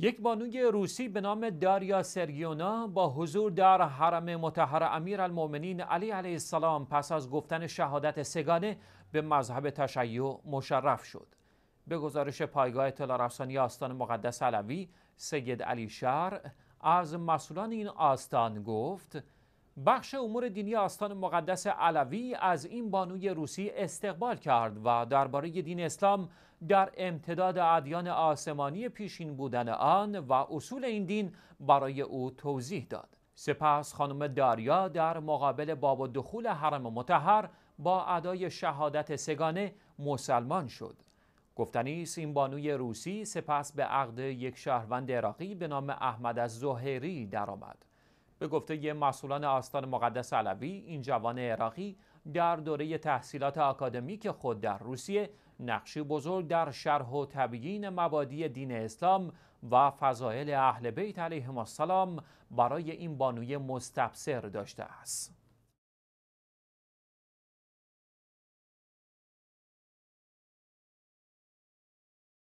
یک بانوی روسی به نام داریا سرگیونا با حضور در حرم متحر امیر المومنین علی علیه السلام پس از گفتن شهادت سگانه به مذهب تشیع مشرف شد. به گزارش پایگاه اطلاع رسانی آستان مقدس علوی سید علی شهر از مسئولان این آستان گفت بخش امور دینی آستان مقدس علوی از این بانوی روسی استقبال کرد و درباره دین اسلام در امتداد ادیان آسمانی پیشین بودن آن و اصول این دین برای او توضیح داد. سپس خانم داریا در مقابل باب دخول حرم متحر با ادای شهادت سگانه مسلمان شد. گفتنی این بانوی روسی سپس به عقد یک شهروند عراقی به نام احمد از زهری درآمد. به گفته مسئولان آستان مقدس علوی این جوان عراقی در دوره تحصیلات آکادمیک خود در روسیه نقشی بزرگ در شرح و تبیین مبادی دین اسلام و فضایل اهل بیت علیهم السلام برای این بانوی مستبصر داشته است